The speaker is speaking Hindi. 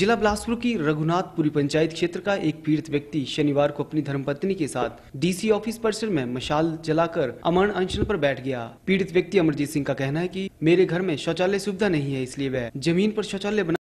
जिला बिलासपुर की रघुनाथपुरी पंचायत क्षेत्र का एक पीड़ित व्यक्ति शनिवार को अपनी धर्मपत्नी के साथ डीसी ऑफिस परिसर में मशाल जलाकर अमरण अंचल पर बैठ गया पीड़ित व्यक्ति अमरजीत सिंह का कहना है कि मेरे घर में शौचालय सुविधा नहीं है इसलिए वह जमीन पर शौचालय